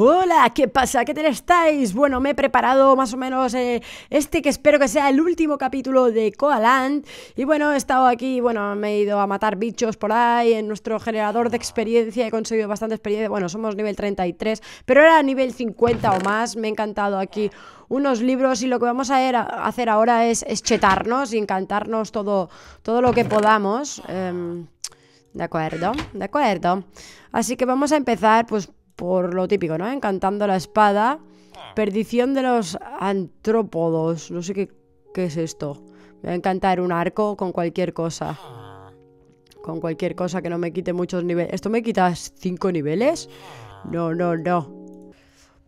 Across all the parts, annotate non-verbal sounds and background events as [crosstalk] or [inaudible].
Hola, ¿qué pasa? ¿Qué tal estáis? Bueno, me he preparado más o menos eh, este que espero que sea el último capítulo de Koaland. Y bueno, he estado aquí, bueno, me he ido a matar bichos por ahí en nuestro generador de experiencia. He conseguido bastante experiencia. Bueno, somos nivel 33, pero era nivel 50 o más. Me ha encantado aquí unos libros y lo que vamos a hacer ahora es, chetarnos y encantarnos todo, todo lo que podamos. Em, de acuerdo, de acuerdo. Así que vamos a empezar, pues por lo típico, ¿no? Encantando la espada. Ah. Perdición de los antrópodos. No sé qué, es esto. Me va a encantar un arco con cualquier cosa. Ah. Con cualquier cosa que no me quite muchos niveles. ¿Esto me quita cinco niveles? Ah. No, no, no.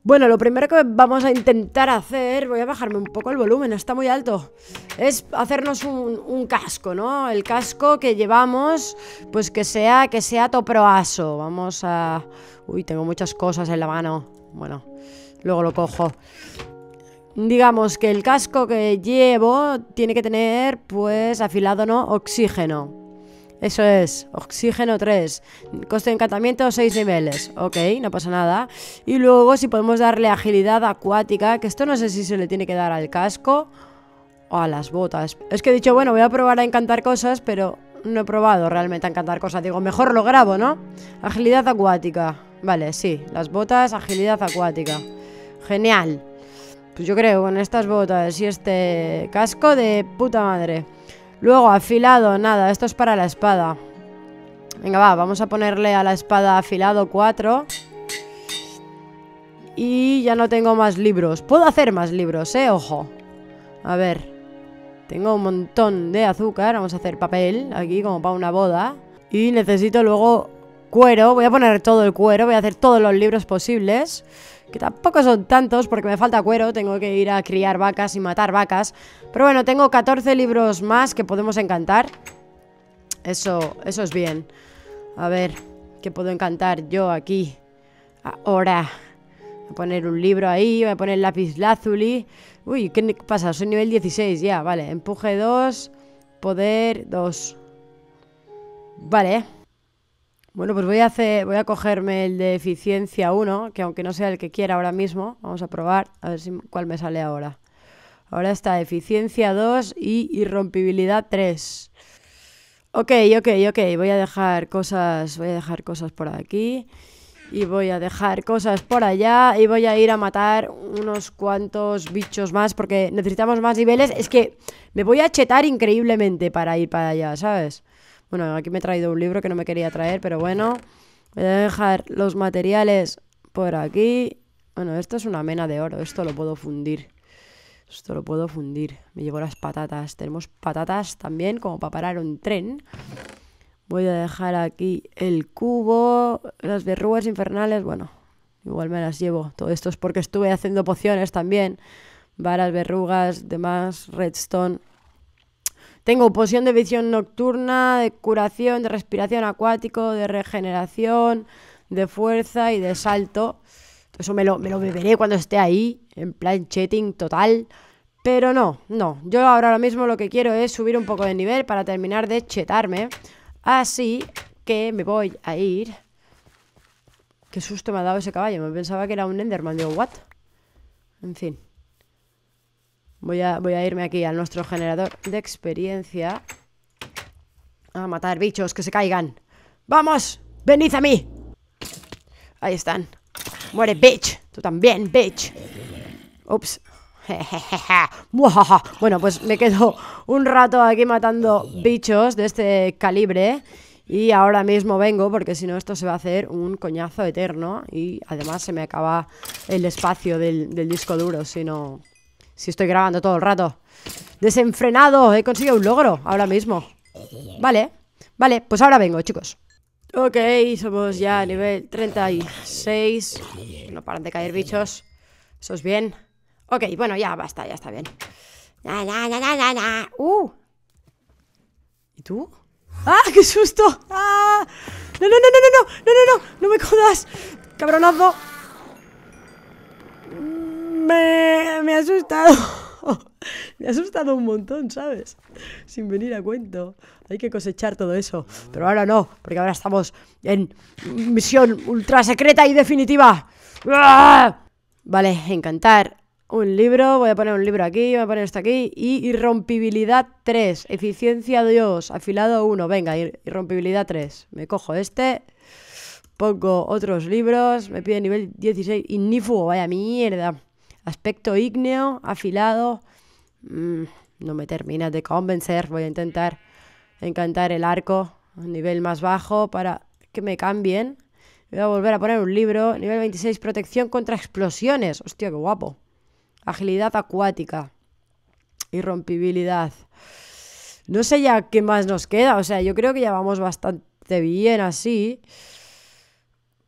Bueno, lo primero que vamos a intentar hacer, voy a bajarme un poco el volumen, está muy alto, es hacernos un, casco, ¿no? El casco que llevamos, pues que sea, que sea toproaso. Vamos a... Uy, tengo muchas cosas en la mano. Bueno, luego lo cojo. Digamos que el casco que llevo tiene que tener, pues, afilado, ¿no? Oxígeno. Eso es, oxígeno 3. Coste de encantamiento 6 niveles. Ok, no pasa nada. Y luego si podemos darle agilidad acuática, que esto no sé si se le tiene que dar al casco o a las botas. Es que he dicho, bueno, voy a probar a encantar cosas, pero no he probado realmente a encantar cosas. Digo, mejor lo grabo, ¿no? Agilidad acuática. Vale, sí, las botas, agilidad acuática. Genial. Pues yo creo, con estas botas y este casco de puta madre. Luego, afilado, nada, esto es para la espada. Venga, va, vamos a ponerle a la espada afilado 4. Y ya no tengo más libros. Puedo hacer más libros, eh, ojo. A ver. Tengo un montón de azúcar. Vamos a hacer papel aquí como para una boda. Y necesito luego cuero. Voy a poner todo el cuero, voy a hacer todos los libros posibles. Que tampoco son tantos porque me falta cuero, tengo que ir a criar vacas y matar vacas. Pero bueno, tengo 14 libros más que podemos encantar. Eso, eso es bien. A ver, ¿qué puedo encantar yo aquí? Ahora. Voy a poner un libro ahí, voy a poner lápiz lazuli. Uy, ¿qué pasa? Soy nivel 16 ya, vale. Empuje 2, poder 2. Vale. Bueno, pues voy a, hacer, voy a cogerme el de eficiencia 1, que aunque no sea el que quiera ahora mismo, vamos a probar, a ver cuál me sale ahora. Ahora está eficiencia 2 y irrompibilidad 3. Ok, ok, ok, voy a dejar cosas, voy a dejar cosas por aquí y voy a dejar cosas por allá y voy a ir a matar unos cuantos bichos más porque necesitamos más niveles. Es que me voy a chetar increíblemente para ir para allá, ¿sabes? Bueno, aquí me he traído un libro que no me quería traer, pero bueno. Voy a dejar los materiales por aquí. Bueno, esto es una mena de oro. Esto lo puedo fundir. Esto lo puedo fundir. Me llevo las patatas. Tenemos patatas también como para parar un tren. Voy a dejar aquí el cubo, las verrugas infernales. Bueno, igual me las llevo. Todo esto es porque estuve haciendo pociones también. Varas, verrugas, demás, redstone. Tengo poción de visión nocturna, de curación, de respiración acuático, de regeneración, de fuerza y de salto. Eso me lo, me lo beberé cuando esté ahí, en plan chatting total. Pero no, no. Yo ahora mismo lo que quiero es subir un poco de nivel para terminar de chetarme. Así que me voy a ir. Qué susto me ha dado ese caballo. Me pensaba que era un Enderman. Digo, ¿what? En fin. Voy a, irme aquí al nuestro generador de experiencia. A matar bichos que se caigan. ¡Vamos! ¡Venid a mí! Ahí están. Muere, bitch. Tú también, bitch. Ups. [laughs] Bueno, pues me quedo un rato aquí matando bichos de este calibre. Y ahora mismo vengo porque si no esto se va a hacer un coñazo eterno. Y además se me acaba el espacio del, del disco duro si no, si estoy grabando todo el rato Desenfrenado, he conseguido un logro Ahora mismo Vale, vale, pues ahora vengo, chicos Ok, somos ya nivel 36 No paran de caer bichos Eso es bien Ok, bueno, ya basta, ya está bien na na na Uh ¿Y tú? ¡Ah, qué susto! ¡Ah! ¡No, no, no, no, no, no! ¡No, no, no! ¡No me jodas! ¡Cabronazo! Me, ha asustado. [laughs] me ha asustado un montón, ¿sabes? Sin venir a cuento. Hay que cosechar todo eso. Pero ahora no, porque ahora estamos en misión ultra secreta y definitiva. ¡Ah! Vale, encantar. Un libro, voy a poner un libro aquí, voy a poner esto aquí. Y irrompibilidad 3, eficiencia Dios, afilado 1. Venga, irrompibilidad 3. Me cojo este. Pongo otros libros, me pide nivel 16 y vaya mierda aspecto ígneo, afilado. Mm, no me termina de convencer. Voy a intentar encantar el arco a nivel más bajo para que me cambien. Voy a volver a poner un libro. Nivel 26, protección contra explosiones. Hostia, qué guapo. Agilidad acuática. Irrompibilidad. No sé ya qué más nos queda. O sea, yo creo que ya vamos bastante bien así.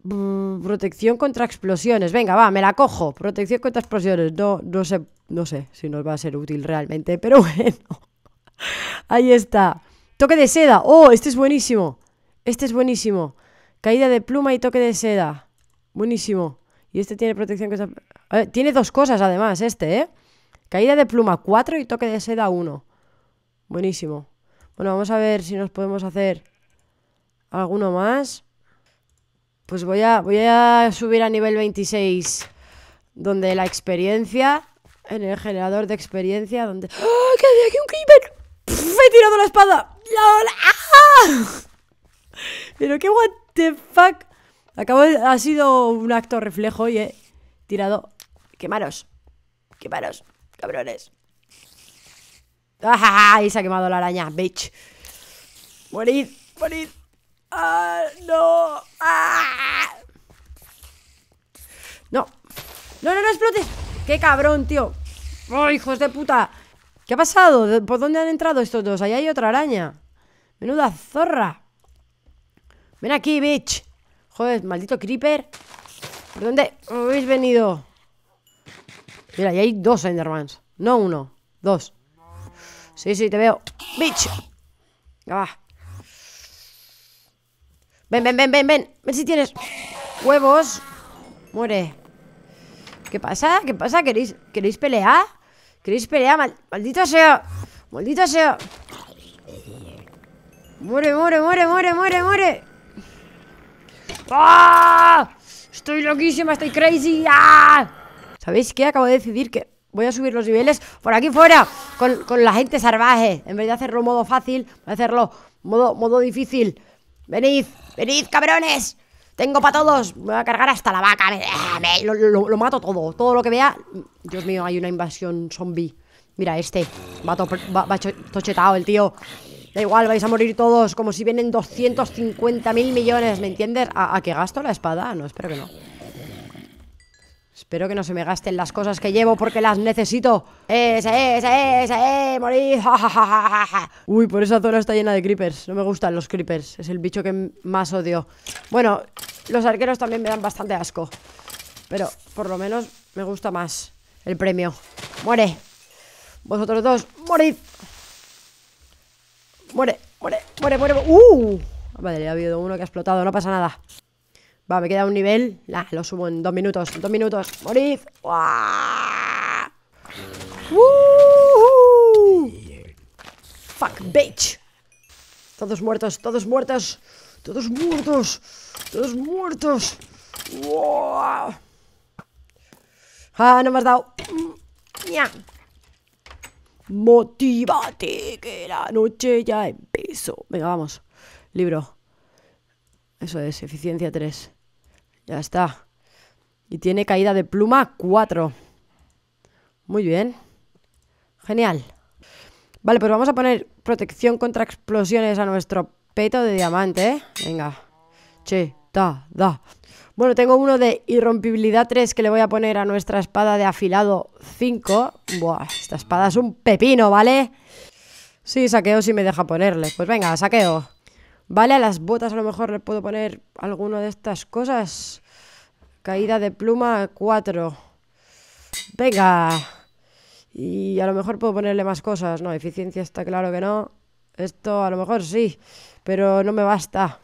Mm, protección contra explosiones. Venga, va, me la cojo. Protección contra explosiones. No, sé, no sé si nos va a ser útil realmente, pero [laughs] bueno. Ahí está. Toque de seda. Oh, este es buenísimo. Este es buenísimo. Caída de pluma y toque de seda. Buenísimo. Y este tiene protección contra... tiene dos cosas además, este, ¿eh? Caída de pluma 4 y toque de seda 1. Buenísimo. Bueno, vamos a ver si nos podemos hacer alguno más. Pues voy a, voy a subir a nivel 26, donde la experiencia, en el generador de experiencia, donde... ¡Ah! que hay aquí un creeper! ¡He tirado la espada! ¡Lol! ¡Ah! [laughs] Pero qué what the fuck... Acabo de, ha sido un acto reflejo y he tirado... ¡Quemaros! ¡Quemaros, cabrones! ¡Ah! Y se ha quemado la araña, bitch. Morid, morid. Ah, ah. no! No. No, no, explotes. ¡Qué cabrón, tío! ¡Oh, hijos de puta! ¿Qué ha pasado? ¿Por dónde han entrado estos dos? Ahí hay otra araña. Menuda zorra. Ven aquí, bitch. Joder, maldito creeper. ¿Por dónde habéis venido? Mira, ahí hay dos Endermans. No uno, dos. Sí, sí, te veo. ¡Bitch! Ya va. Ven, ven, ven, ven, ven. Ven si tienes huevos. Muere. ¿Qué pasa? ¿Qué pasa? ¿Queréis, ¿queréis pelear? ¿Queréis pelear? maldito sea. Maldito sea. Muere, muere, muere, muere, muere, muere. ¡Ah! Estoy loquísima, estoy crazy. ¡Ah! ¿Sabéis qué? Acabo de decidir que voy a subir los niveles por aquí fuera con, con la gente salvaje. En vez de hacerlo modo fácil, voy a hacerlo modo, modo difícil. Venid, venid, cabrones. Tengo para todos. Me voy a cargar hasta la vaca. Eh, lo, mato todo. Todo lo que vea. Dios mío, hay una invasión zombie. Mira, este. Va, tochetado el tío. Da igual, vais a morir todos. Como si vienen 250 mil millones. ¿Me entiendes? ¿A, qué gasto la espada? No, espero que no. Espero que no se me gasten las cosas que llevo porque las necesito. ¡Esa, esa, esa, eh! ¡Morid! [laughs] Uy, por esa zona está llena de creepers. No me gustan los creepers. Es el bicho que más odio. Bueno, los arqueros también me dan bastante asco. Pero por lo menos me gusta más el premio. ¡Muere! Vosotros dos, morid. Muere, muere, muere, muere. ¡Uh! Vale, ha habido uno que ha explotado, no pasa nada. Va, me queda un nivel. la, lo subo en dos minutos. Dos minutos. Morid. Fuck, bitch. Todos muertos, todos muertos. Todos muertos. Todos muertos. Ah, no me has dado. Motivate, que la noche ya empezó. Venga, vamos. Libro. Eso es, eficiencia 3. Ya está. Y tiene caída de pluma 4. Muy bien. Genial. Vale, pues vamos a poner protección contra explosiones a nuestro peto de diamante, ¿eh? Venga. Che, da, da. Bueno, tengo uno de irrompibilidad 3 que le voy a poner a nuestra espada de afilado 5. Buah, esta espada es un pepino, ¿vale? Sí, saqueo si me deja ponerle. Pues venga, saqueo. Vale, a las botas a lo mejor le puedo poner alguna de estas cosas. Caída de pluma 4. Venga. Y a lo mejor puedo ponerle más cosas. No, eficiencia está claro que no. Esto a lo mejor sí, pero no me basta.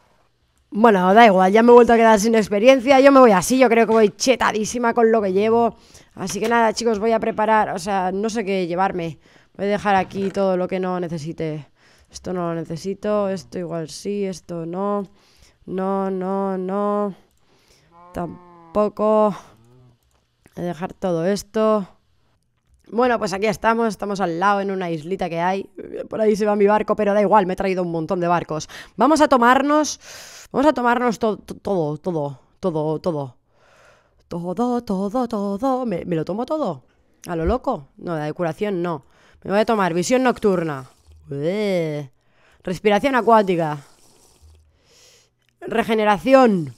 Bueno, da igual, ya me he vuelto a quedar sin experiencia. Yo me voy así, yo creo que voy chetadísima con lo que llevo. Así que nada, chicos, voy a preparar. O sea, no sé qué llevarme. Voy a dejar aquí todo lo que no necesite esto no lo necesito, esto igual sí, esto no, no, no, no, tampoco, dejar todo esto. Bueno, pues aquí estamos, estamos al lado en una islita que hay. Por ahí se va mi barco, pero da igual, me he traído un montón de barcos. Vamos a tomarnos. Vamos a tomarnos todo todo, todo, todo, todo. Todo, todo, todo. ¿Me, lo tomo todo? ¿A lo loco? No, la decoración no. Me voy a tomar visión nocturna. Respiración acuática. Regeneración.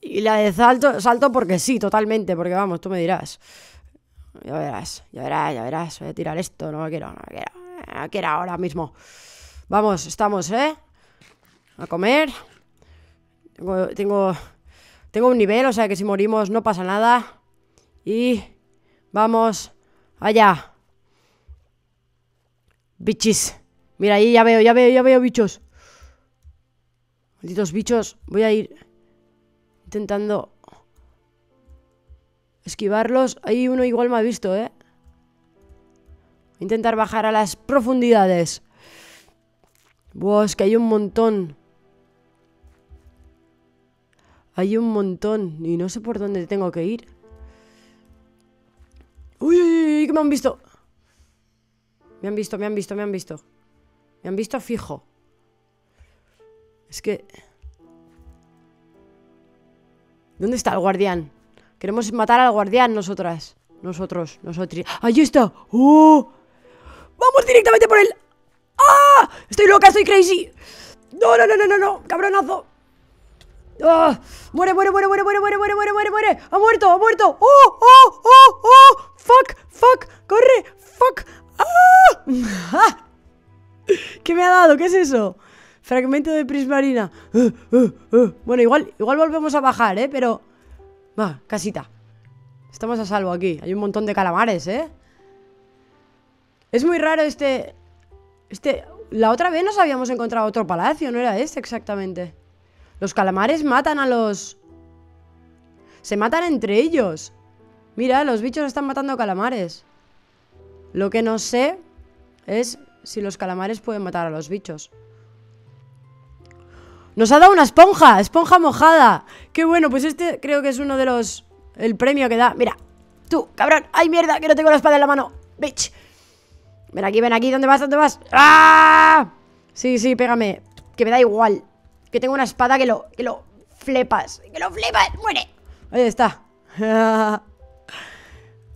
Y la de salto, salto porque sí, totalmente, porque vamos, tú me dirás. Ya verás, ya verás, ya verás. Voy a tirar esto, no lo quiero, no lo quiero. No lo quiero ahora mismo. Vamos, estamos, ¿eh? A comer. Tengo, tengo, tengo un nivel, o sea que si morimos no pasa nada. Y vamos allá. Bichis. Mira, ahí ya veo, ya veo, ya veo bichos. Malditos bichos. Voy a ir intentando esquivarlos. Ahí uno igual me ha visto, ¿eh? intentar bajar a las profundidades. Buah, es que hay un montón. Hay un montón. Y no sé por dónde tengo que ir. ¡Uy, uy, uy! que me han visto! Me han visto, me han visto, me han visto. Me han visto fijo. Es que... ¿Dónde está el guardián? Queremos matar al guardián nosotras. Nosotros, nosotros. ¡Ahí está! ¡Oh! ¡Vamos directamente por él! ¡Ah! ¡Estoy loca, estoy crazy! ¡No, no, no, no, no! no! ¡Cabronazo! ¡Ah! ¡Muere, muere, muere, muere, muere, muere, muere, muere, muere, muere! ¡Ha muerto, ha muerto! ¡Oh, oh, oh, oh! ¡Fuck, fuck! ¡Corre! ¡Fuck! ¡Ah! [laughs] ¿Qué me ha dado? ¿Qué es eso? Fragmento de prismarina. Ah, ah, bueno, igual, igual volvemos a bajar, ¿eh? Pero... Va, casita. Estamos a salvo aquí. Hay un montón de calamares, ¿eh? Es muy raro este... Este... La otra vez nos habíamos encontrado otro palacio, ¿no era este exactamente? Los calamares matan a los... Se matan entre ellos. Mira, los bichos están matando calamares. Lo que no sé es si los calamares pueden matar a los bichos. Nos ha dado una esponja, esponja mojada. Qué bueno, pues este creo que es uno de los... El premio que da. Mira, tú, cabrón. Ay, mierda, que no tengo la espada en la mano. Bitch. Ven aquí, ven aquí. ¿Dónde vas? ¿Dónde vas? ¡Ah! Sí, sí, pégame. Que me da igual. Que tengo una espada que lo... Que lo flepas. Que lo flepas. Muere. Ahí está. [laughs]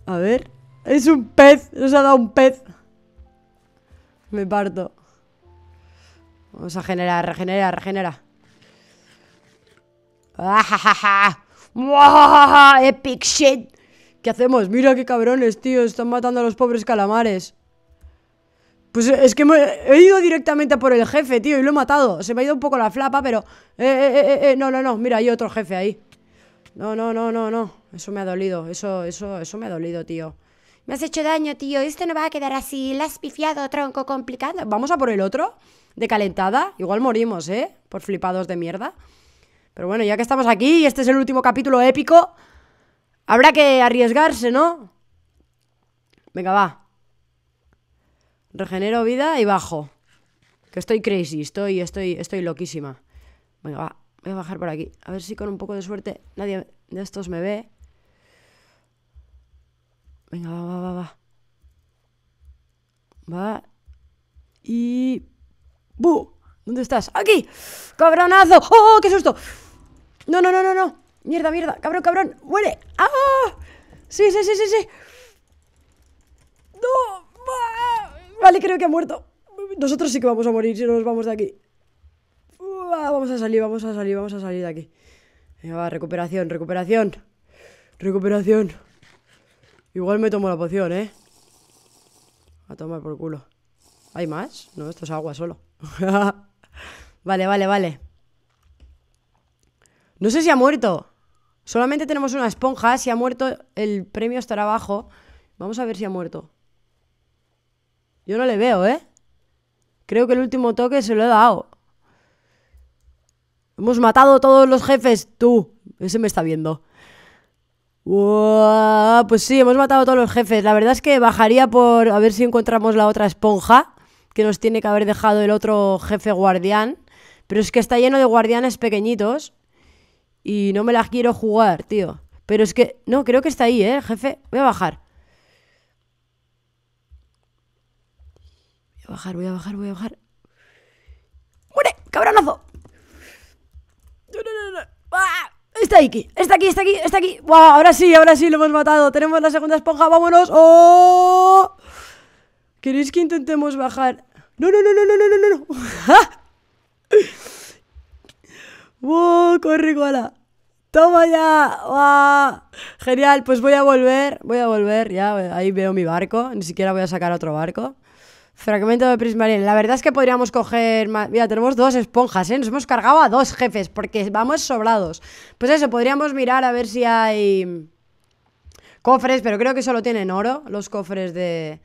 A ver. Es un pez, nos ha dado un pez Me parto Vamos a generar, regenera, regenera [laughs] ¡Epic shit! ¿Qué hacemos? Mira qué cabrones, tío Están matando a los pobres calamares Pues es que he ido directamente por el jefe, tío Y lo he matado Se me ha ido un poco la flapa, pero... Eh eh, eh, eh, eh, no, no, no Mira, hay otro jefe ahí No, no, no, no, no Eso me ha dolido Eso, eso, eso me ha dolido, tío me has hecho daño, tío, esto no va a quedar así, la tronco, complicado. Vamos a por el otro, de calentada, igual morimos, ¿eh? Por flipados de mierda. Pero bueno, ya que estamos aquí y este es el último capítulo épico, habrá que arriesgarse, ¿no? Venga, va. Regenero vida y bajo. Que estoy crazy, estoy, estoy, estoy loquísima. Venga, va. Voy a bajar por aquí. A ver si con un poco de suerte nadie de estos me ve. Venga, va, va, va, va. Va. Y... ¡Bu! ¿Dónde estás? ¡Aquí! ¡Cabronazo! ¡Oh, qué susto! No, no, no, no, no. Mierda, mierda. Cabrón, cabrón. ¡Huele! ¡Ah! Sí, sí, sí, sí, sí. No. Vale, creo que ha muerto. Nosotros sí que vamos a morir si no nos vamos de aquí. Vamos a salir, vamos a salir, vamos a salir de aquí. Venga, va, recuperación, recuperación. Recuperación. Igual me tomo la poción, ¿eh? A tomar por culo. ¿Hay más? No, esto es agua solo. [laughs] vale, vale, vale. No sé si ha muerto. Solamente tenemos una esponja. Si ha muerto, el premio estará abajo. Vamos a ver si ha muerto. Yo no le veo, ¿eh? Creo que el último toque se lo he dado. Hemos matado a todos los jefes. Tú, ese me está viendo. Wow, pues sí, hemos matado a todos los jefes. La verdad es que bajaría por a ver si encontramos la otra esponja que nos tiene que haber dejado el otro jefe guardián. Pero es que está lleno de guardianes pequeñitos y no me las quiero jugar, tío. Pero es que, no, creo que está ahí, ¿eh, jefe? Voy a bajar. Voy a bajar, voy a bajar, voy a bajar. ¡Muere, cabronazo! ¡No, no, no! no! ¡Ah! está aquí, está aquí, está aquí, está aquí. ¡Wow! Ahora sí, ahora sí lo hemos matado. Tenemos la segunda esponja, vámonos. ¡Oh! ¿Queréis que intentemos bajar? No, no, no, no, no, no, no, no. ¡Wow! [laughs] ¡Corre, iguala! ¡Toma ya! Genial, pues voy a volver. Voy a volver, ya. Ahí veo mi barco. Ni siquiera voy a sacar otro barco. Fragmento de Prismarine. La verdad es que podríamos coger más... Mira, tenemos dos esponjas, ¿eh? Nos hemos cargado a dos jefes porque vamos sobrados. Pues eso, podríamos mirar a ver si hay cofres, pero creo que solo tienen oro los cofres de,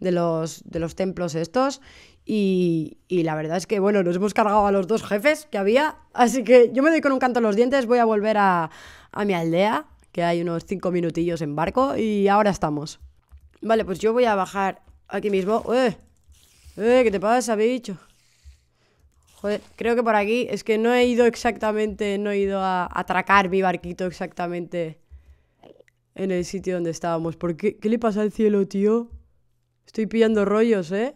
de, los, de los templos estos. Y, y, la verdad es que, bueno, nos hemos cargado a los dos jefes que había. Así que yo me doy con un canto en los dientes, voy a volver a, a mi aldea, que hay unos cinco minutillos en barco, y ahora estamos. Vale, pues yo voy a bajar aquí mismo. ¡Eh! Eh, ¿qué te pasa, bicho? Joder, creo que por aquí es que no he ido exactamente, no he ido a atracar mi barquito exactamente en el sitio donde estábamos. ¿Por qué? ¿Qué le pasa al cielo, tío? Estoy pillando rollos, ¿eh?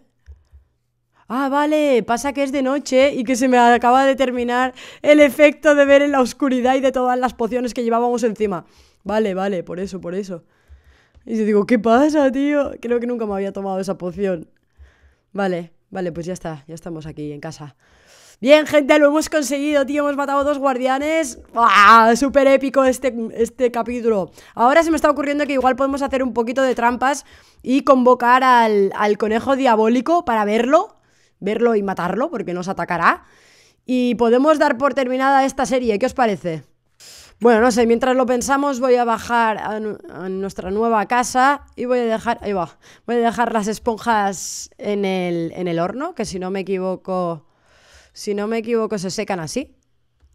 Ah, vale, pasa que es de noche y que se me acaba de terminar el efecto de ver en la oscuridad y de todas las pociones que llevábamos encima. Vale, vale, por eso, por eso. Y yo digo, ¿qué pasa, tío? Creo que nunca me había tomado esa poción. Vale, vale, pues ya está, ya estamos aquí en casa. Bien, gente, lo hemos conseguido, tío. Hemos matado dos guardianes. ¡Buah! Súper épico este, este capítulo. Ahora se me está ocurriendo que igual podemos hacer un poquito de trampas y convocar al, al conejo diabólico para verlo. Verlo y matarlo, porque nos atacará. Y podemos dar por terminada esta serie. ¿Qué os parece? Bueno, no sé, mientras lo pensamos voy a bajar a, nuestra nueva casa y voy a dejar, ahí va, voy a dejar las esponjas en el, horno, que si no me equivoco, si no me equivoco se secan así,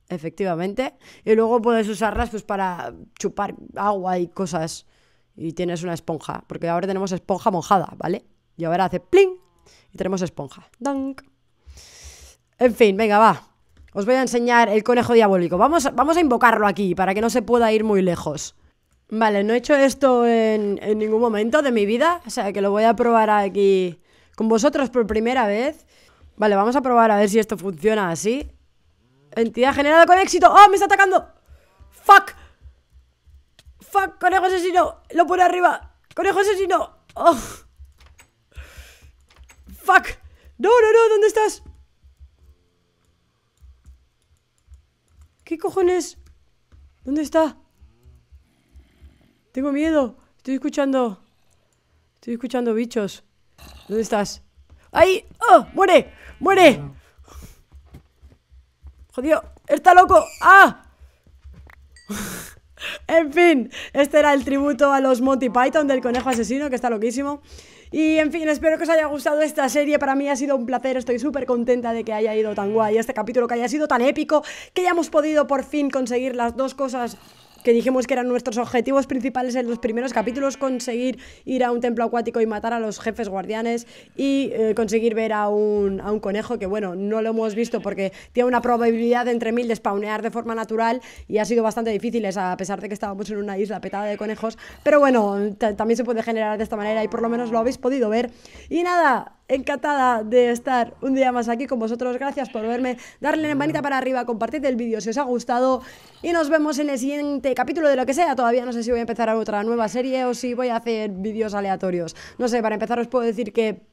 efectivamente. Y luego puedes usarlas pues para chupar agua y cosas. Y tienes una esponja, porque ahora tenemos esponja mojada, ¿vale? Y ahora hace pling y tenemos esponja. Dunk. En fin, venga, va. Os voy a enseñar el conejo diabólico. Vamos, vamos a invocarlo aquí para que no se pueda ir muy lejos. Vale, no he hecho esto en, ningún momento de mi vida. O sea, que lo voy a probar aquí con vosotros por primera vez. Vale, vamos a probar a ver si esto funciona así. Entidad generada con éxito. ¡Oh, me está atacando! ¡Fuck! ¡Fuck! ¡Conejo asesino! ¡Lo pone arriba! ¡Conejo asesino! ¡Oh! ¡Fuck! ¡No, no, no! ¿Dónde estás? cojones? ¿Dónde está? Tengo miedo. Estoy escuchando. Estoy escuchando bichos. ¿Dónde estás? ¡Ahí! ¡Oh! ¡Muere! ¡Muere! ¡Jodido! ¡Está loco! ¡Ah! [laughs] en fin, este era el tributo a los Monty Python del conejo asesino, que está loquísimo. Y en fin, espero que os haya gustado esta serie. Para mí ha sido un placer. Estoy súper contenta de que haya ido tan guay este capítulo, que haya sido tan épico, que hayamos podido por fin conseguir las dos cosas que dijimos que eran nuestros objetivos principales en los primeros capítulos, conseguir ir a un templo acuático y matar a los jefes guardianes y eh, conseguir ver a un, conejo, que bueno, no lo hemos visto porque tiene una probabilidad entre mil de spawnear de forma natural y ha sido bastante difícil, a pesar de que estábamos en una isla petada de conejos, pero bueno, también se puede generar de esta manera y por lo menos lo habéis podido ver. Y nada, encantada de estar un día más aquí con vosotros. Gracias por verme. Darle la manita para arriba, compartir el vídeo si os ha gustado. Y nos vemos en el siguiente capítulo de lo que sea. Todavía no sé si voy a empezar otra nueva serie o si voy a hacer vídeos aleatorios. No sé, para empezar os puedo decir que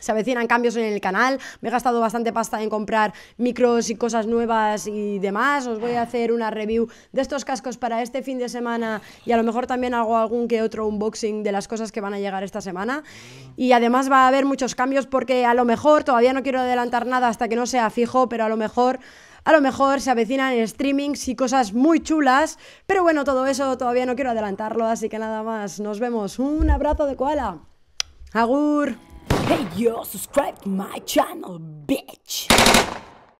se avecinan cambios en el canal, me he gastado bastante pasta en comprar micros y cosas nuevas y demás, os voy a hacer una review de estos cascos para este fin de semana y a lo mejor también hago algún que otro unboxing de las cosas que van a llegar esta semana y además va a haber muchos cambios porque a lo mejor, todavía no quiero adelantar nada hasta que no sea fijo, pero a lo mejor... A lo mejor se avecinan streamings y cosas muy chulas, pero bueno, todo eso todavía no quiero adelantarlo, así que nada más. Nos vemos. Un abrazo de koala. Agur. Hey yo, subscribe to my channel, bitch!